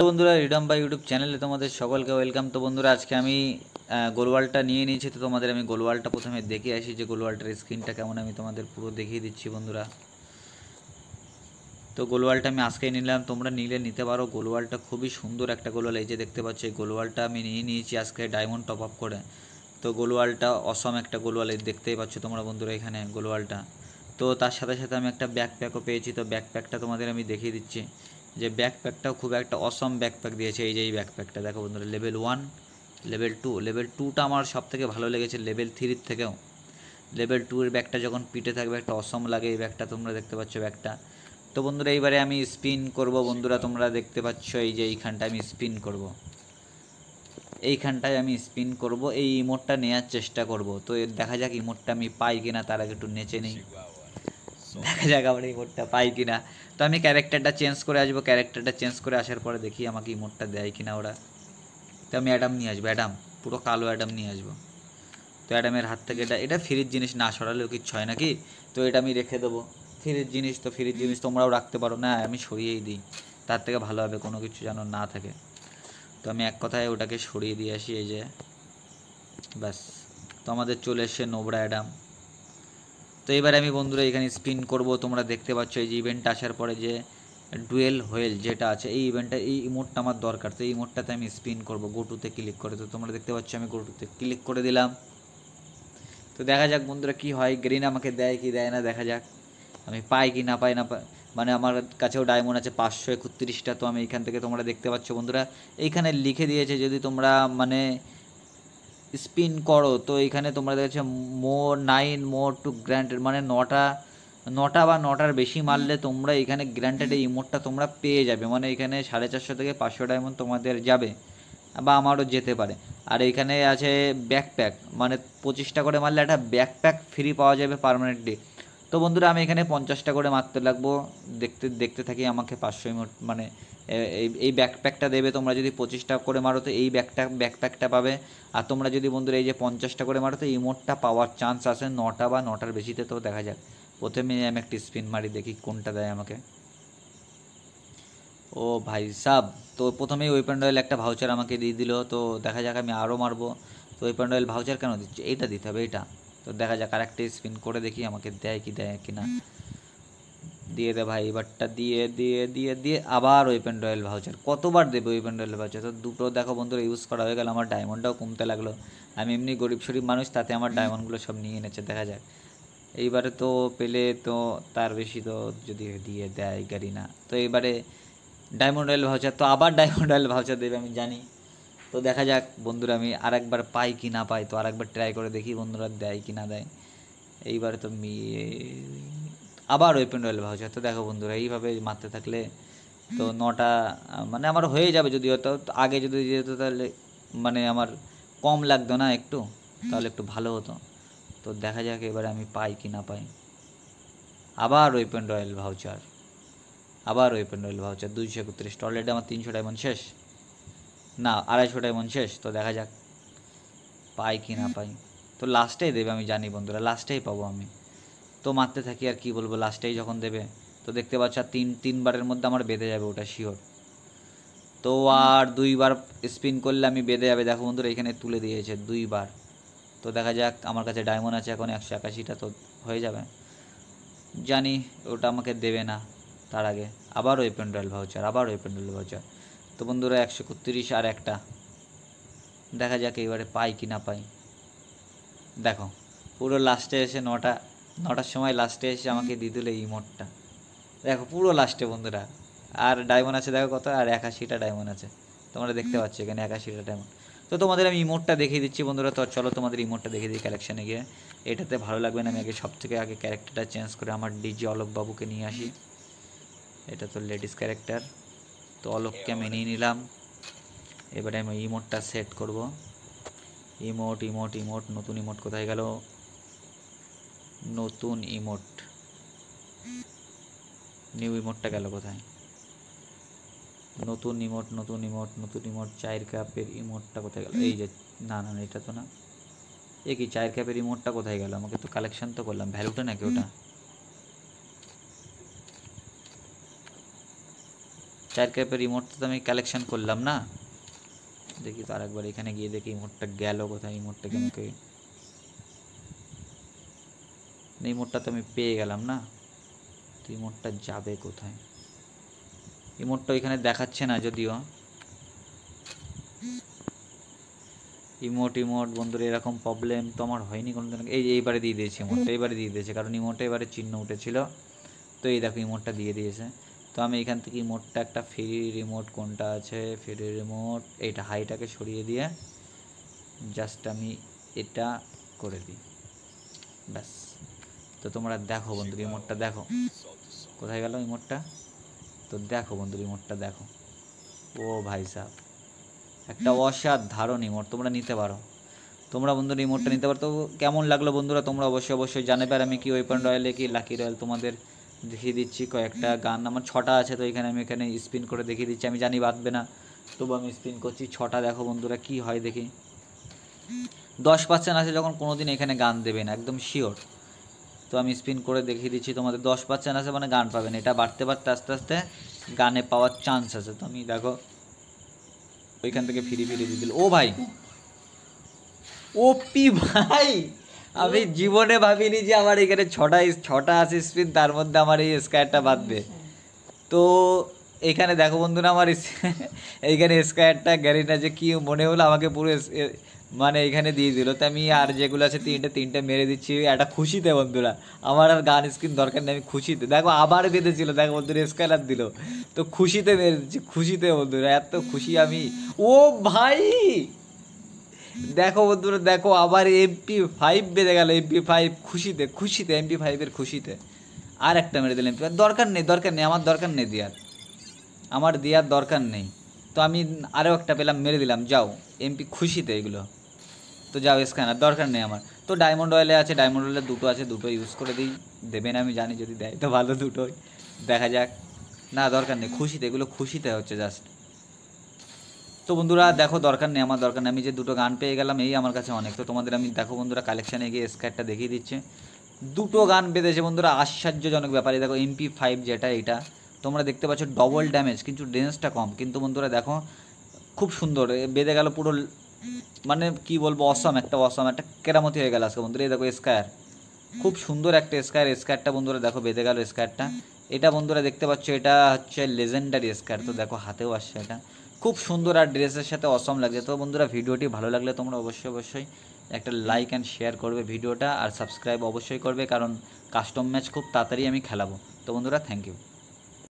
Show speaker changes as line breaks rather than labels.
Hello বন্ধুরা রিডম বা YouTube চ্যানেলে তোমাদের সকলকে ওয়েলকাম তো বন্ধুরা আজকে আমি গোলওয়ালটা নিয়ে নিয়েছি তো তোমাদের আমি গোলওয়ালটা প্রথমে দেখে আসি যে গোলওয়ালটার স্ক্রিনটা কেমন আমি তোমাদের পুরো দেখিয়ে দিচ্ছি বন্ধুরা তো গোলওয়ালটা আমি আজকেই নিলাম তোমরা নিলে নিতে পারো গোলওয়ালটা খুবই সুন্দর একটা গোলওয়াল এই যে দেখতে পাচ্ছ এই গোলওয়ালটা আমি নিয়ে নিয়েছি আজকে ডায়মন্ড টপ আপ করে তো গোলওয়ালটা অসম একটা গোলওয়াল দেখতেই পাচ্ছ তোমরা বন্ধুরা এখানে গোলওয়ালটা তো তার সাথে সাথে আমি একটা ব্যাকপ্যাকও পেয়েছি তো ব্যাকপ্যাকটা তোমাদের আমি দেখিয়ে দিচ্ছি যে ব্যাকপ্যাকটাও খুব একটা অসম ব্যাকপ্যাক দিয়েছে এই যে এই ব্যাকপ্যাকটা দেখো বন্ধুরা level one level two level টুটা আমার সব থেকে ভালো লেগেছে লেভেল থ্রির থেকেও লেভেল টু এর ব্যাগটা যখন পিঠে থাকবে একটা অসম লাগে এই ব্যাগটা তোমরা দেখতে পাচ্ছ ব্যাগটা তো বন্ধুরা এইবারে আমি স্পিন করব বন্ধুরা তোমরা দেখতে পাচ্ছ এই যে এইখানটায় আমি স্পিন করব। এইখানটায় আমি স্পিন করব এই ইমোটটা নেওয়ার চেষ্টা করব তো দেখা যাক ইমোটটা আমি পাই কিনা তার আগে একটু নেচে নিই দেখা যাক আমার ইমোটটা পাই কি না তো আমি ক্যারেক্টারটা চেঞ্জ করে আসবো ক্যারেক্টারটা চেঞ্জ করে আসার পরে দেখি আমাকে ইমোটটা দেয় কি না ওরা তো আমি অ্যাডাম নিয়ে আসবো অ্যাডাম পুরো কালো অ্যাডাম নিয়ে আসবো তো অ্যাডামের হাত থেকে এটা এটা ফ্রির জিনিস না সরালেও কিচ্ছু হয় নাকি তো এটা আমি রেখে দেবো ফ্রির জিনিস তো ফ্রির জিনিস তোমরাও রাখতে পারো না আমি সরিয়েই দিই তার থেকে ভালো হবে কোনো কিছু যেন না থাকে তো আমি এক কথায় ওটাকে সরিয়ে দিয়ে আসি এই যে ব্যাস তো আমাদের চলে এসে নোবরা অ্যাডাম তো এবারে আমি বন্ধুরা এখানে স্পিন করব তোমরা দেখতে পাচ্ছ এই যে ইভেন্ট আসার পরে যে ডুয়েল হোয়েল যেটা আছে এই ইভেন্টটা এই ইমোটটা আমার দরকার তো এই ইমোটটাতে আমি স্পিন করব গোটুতে ক্লিক করে তো তোমরা দেখতে পাচ্ছ আমি গোটুতে ক্লিক করে দিলাম তো দেখা যাক বন্ধুরা কি হয় গ্রিন আমাকে দেয় কি দেয় না দেখা যাক আমি পাই কি না পাই না পাই মানে আমার কাছেও ডায়মন্ড আছে পাঁচশো একত্রিশটা তো আমি এখান থেকে তোমরা দেখতে পাচ্ছ বন্ধুরা এইখানে লিখে দিয়েছে যদি তোমরা মানে স্পিন করো তো এখানে তোমরা দেখেছো more nine more two granted মানে নটা নটা বা নটার বেশি মারলে তোমরা এখানে গ্র্যান্টেড এই ইমোটটা তোমরা পেয়ে যাবে মানে এখানে সাড়ে চারশো থেকে পাঁচশো ডায়মন্ড তোমাদের যাবে বা আমারও যেতে পারে আর এখানে আছে ব্যাকপ্যাক মানে পঁচিশটা করে মারলে একটা ব্যাকপ্যাক ফ্রি পাওয়া যাবে পারমানেন্টলি তো বন্ধুরা আমি এখানে পঞ্চাশটা করে মারতে লাগবো দেখতে দেখতে থাকি আমাকে পাঁচশোই মানে এই এই ব্যাকপ্যাকটা দেবে তোমরা যদি পঁচিশটা করে মারো তো এই ব্যাকটা ব্যাকপ্যাকটা পাবে আর তোমরা যদি বন্ধুরা এই যে পঞ্চাশটা করে মারো তো ইমোটটা পাওয়ার চান্স আছে নটা বা নটার বেশিতে তো দেখা যাক প্রথমে আমি একটি স্পিন মারি দেখি কোনটা দেয় আমাকে ও ভাই সাব তো প্রথমেই ওয়েপেন রয়েল একটা ভাউচার আমাকে দিয়ে দিল তো দেখা যাক আমি আরও মারবো তো ওয়েপেন রয়েল ভাউচার কেন দিচ্ছে এইটা দিতে হবে এইটা তো দেখা যাক আর একটা স্পিন করে দেখি আমাকে দেয় কি দেয় কি না দিয়ে দে ভাই এবারটা দিয়ে দিয়ে দিয়ে দিয়ে আবার ওয়েপেন রয়্যাল ভাউচার কতবার দেবে ওয়েপেন রয়্যাল ভাউচার তো দুটো দেখো বন্ধুরা ইউজ করা হয়ে গেল আমার ডায়মন্ডটাও কমতে লাগলো আমি এমনি গরিব শরীফ মানুষ তাতে আমার ডায়মন্ডগুলো সব নিয়ে এনেছে দেখা যাক এইবারে তো পেলে তো তার বেশি তো যদি দিয়ে দেয় গাড়ি না তো এইবারে ডায়মন্ড রয়্যাল ভাউচার তো আবার ডায়মন্ড রয়্যাল ভাউচার দেবে আমি জানি তো দেখা যাক বন্ধুরা আমি আরেকবার পাই কি না পাই তো আরেকবার ট্রাই করে দেখি বন্ধুরা দেয় কি না দেয় এইবার তো মি আবার ওয়েপেন রয়েল ভাউচার তো দেখো বন্ধুরা এইভাবে মারতে থাকলে তো নটা মানে আমার হয়ে যাবে যদি হয়তো আগে যদি যেত তাহলে মানে আমার কম লাগতো না একটু তাহলে একটু ভালো হতো তো দেখা যাক এবারে আমি পাই কি না পাই আবার ওয়েপেন রয়েল ভাউচার আবার ওয়েপেন রয়েল ভাউচার দুইশো একত্রিশটা অলরেডি আমার তিনশো ডায়মন্ড শেষ না আড়াইশোটায় মন শেষ তো দেখা যাক পাই কি না পাই তো লাস্টেই দেবে আমি জানি বন্ধুরা লাস্টেই পাবো আমি তো মারতে থাকি আর কি বলবো লাস্টেই যখন দেবে তো দেখতে পাচ্ছ আর তিন তিনবারের মধ্যে আমার বেঁধে যাবে ওটা শিওর তো আর দুইবার স্পিন করলে আমি বেঁধে যাবে দেখো বন্ধুরা এখানে তুলে দিয়েছে দুইবার তো দেখা যাক আমার কাছে ডায়মন্ড আছে এখন একশো একাশিটা তো হয়ে যাবে জানি ওটা আমাকে দেবে না তার আগে আবারও এপেন্ডাল ভাউচার আবারও এপেন্ডাল ভাউচার তো বন্ধুরা একশো একত্রিশ আর একটা দেখা যাক এবারে পাই কি না পাই দেখো পুরো লাস্টে এসে নটা নটার সময় লাস্টে এসে আমাকে দিয়ে দিল এই মোটটা দেখো পুরো লাস্টে বন্ধুরা আর ডায়মন্ড আছে দেখো কত আর একাশিটা ডায়মন্ড আছে তোমরা দেখতে পাচ্ছ এখানে একাশিটা ডায়মন্ড তো তোমাদের আমি ইমোটটা দেখিয়ে দিচ্ছি বন্ধুরা তো চলো তোমাদের ইমোটটা দেখিয়ে দিই কালেকশানে গিয়ে এটাতে ভালো লাগবে না আমি আগে সব থেকে আগে ক্যারেক্টারটা চেঞ্জ করে আমার ডিজি অলোক বাবুকে নিয়ে আসি এটা তো লেডিস ক্যারেক্টার তো অলোককে আমি নিয়ে নিলাম এবারে আমি ইমোটটা সেট করব ইমোট ইমোট ইমোট নতুন ইমোট কোথায় গেল নতুন ইমোট নিউ ইমোটটা গেল কোথায় নতুন ইমোট নতুন ইমোট নতুন ইমোট চায়ের কাপের ইমোটটা কোথায় গেল এই যে না না এটা তো না এ কি চায়ের কাপের ইমোটটা কোথায় গেল আমাকে তো কালেকশন তো করলাম ভ্যালুটা নাকি ওটা চার ক্যাপের রিমোটটা তো আমি কালেকশন করলাম না দেখি তো আরেকবার এখানে গিয়ে দেখি ইমোটটা গেল কোথায় ইমোটটা কেন কে মোটটা তো আমি পেয়ে গেলাম না তো ইমোটটা যাবে কোথায় ইমোটটা এখানে দেখাচ্ছে না যদিও ইমোট ইমোট বন্ধুর এরকম প্রবলেম তো আমার হয়নি কোনো দিন এই এইবারে দিয়ে দিয়েছে ইমোটটা এবারে দিয়ে দিয়েছে কারণ ইমোটটা এবারে চিহ্ন উঠেছিল তো এই দেখো ইমোটটা দিয়ে দিয়েছে তো আমি এখান থেকে মোটটা একটা ফ্রি রিমোট কোনটা আছে ফ্রি রিমোট এটা হাইটাকে সরিয়ে দিয়ে জাস্ট আমি এটা করে দিই ব্যাস তো তোমরা দেখো বন্ধু রিমোটটা দেখো কোথায় গেল রিমোটটা তো দেখো বন্ধু রিমোটটা দেখো ও ভাই সাহ একটা অসাধারণ রিমোট তোমরা নিতে পারো তোমরা বন্ধু রিমোটটা নিতে পারো তো কেমন লাগলো বন্ধুরা তোমরা অবশ্যই অবশ্যই জানাবে আর আমি কি ওয়েপন রয়্যালে কি লাকি রয়্যাল তোমাদের দেখিয়ে দিচ্ছি কয়েকটা গান আমার ছটা আছে তো এখানে আমি এখানে স্পিন করে দেখিয়ে দিচ্ছি আমি জানি বাঁধবে না তবু আমি স্পিন করছি ছটা দেখো বন্ধুরা কি হয় দেখি দশ পার্সেন্ট আছে যখন কোনো দিন এখানে গান দেবে না একদম শিওর তো আমি স্পিন করে দেখিয়ে দিচ্ছি তোমাদের দশ পার্সেন্ট আছে মানে গান পাবেন এটা বাড়তে বাড়তে আস্তে আস্তে গানে পাওয়ার চান্স আছে তো আমি দেখো ওইখান থেকে ফিরি ফিরি দিয়ে দিল ও ভাই ওপি ভাই আমি জীবনে ভাবিনি যে আমার এখানে ছটা ছটা আছে স্পিন তার মধ্যে আমার এই স্কোয়ারটা বাঁধবে তো এখানে দেখো বন্ধুরা আমার এইখানে স্কোয়ারটা না যে কী মনে হলো আমাকে পুরো মানে এখানে দিয়ে দিল তো আমি আর যেগুলো আছে তিনটে তিনটে মেরে দিচ্ছি একটা খুশিতে বন্ধুরা আমার আর গান স্ক্রিন দরকার নেই আমি খুশিতে দেখো আবার বেঁধেছিল দেখো বন্ধুরা স্কালার দিল তো খুশিতে মেরে দিচ্ছি খুশিতে বন্ধুরা এত খুশি আমি ও ভাই দেখো বন্ধুরা দেখো আবার এমপি ফাইভ বেঁধে গেল এমপি ফাইভ খুশিতে খুশিতে এমপি ফাইভের খুশিতে আর একটা মেরে দিলাম এমপি দরকার নেই দরকার নেই আমার দরকার নেই দেওয়ার আমার দেওয়ার দরকার নেই তো আমি আরও একটা পেলাম মেরে দিলাম যাও এমপি খুশিতে এগুলো তো যাও স্ক্যানার দরকার নেই আমার তো ডায়মন্ড অয়েলে আছে ডায়মন্ড অয়েলে দুটো আছে দুটো ইউজ করে দিই দেবেন আমি জানি যদি দেয় তো ভালো দুটোই দেখা যাক না দরকার নেই খুশিতে এগুলো খুশিতে হচ্ছে জাস্ট তো বন্ধুরা দেখো দরকার নেই আমার দরকার নেই আমি যে দুটো গান পেয়ে গেলাম এই আমার কাছে অনেক তো তোমাদের আমি দেখো বন্ধুরা কালেকশানে গিয়ে স্কারটা দেখিয়ে দিচ্ছে দুটো গান পেতেছে বন্ধুরা আশ্চর্যজনক ব্যাপারে দেখো এমপি ফাইভ যেটা এটা তোমরা দেখতে পাচ্ছ ডবল ড্যামেজ কিন্তু ডেন্সটা কম কিন্তু বন্ধুরা দেখো খুব সুন্দর বেঁধে গেল পুরো মানে কি বলবো অসম একটা অসম একটা কেরামতি হয়ে গেল আজকে বন্ধুরা এই দেখো স্কায়ার খুব সুন্দর একটা স্কার স্কারটা বন্ধুরা দেখো বেঁধে গেল স্কারটা এটা বন্ধুরা দেখতে পাচ্ছ এটা হচ্ছে লেজেন্ডারি স্কার তো দেখো হাতেও আসছে এটা খুব সুন্দর আর ড্রেসের সাথে অসম লাগছে তো বন্ধুরা ভিডিওটি ভালো লাগলে তোমরা অবশ্যই অবশ্যই একটা লাইক অ্যান্ড শেয়ার করবে ভিডিওটা আর সাবস্ক্রাইব অবশ্যই করবে কারণ কাস্টম ম্যাচ খুব তাড়াতাড়ি আমি খেলাবো তো বন্ধুরা থ্যাংক ইউ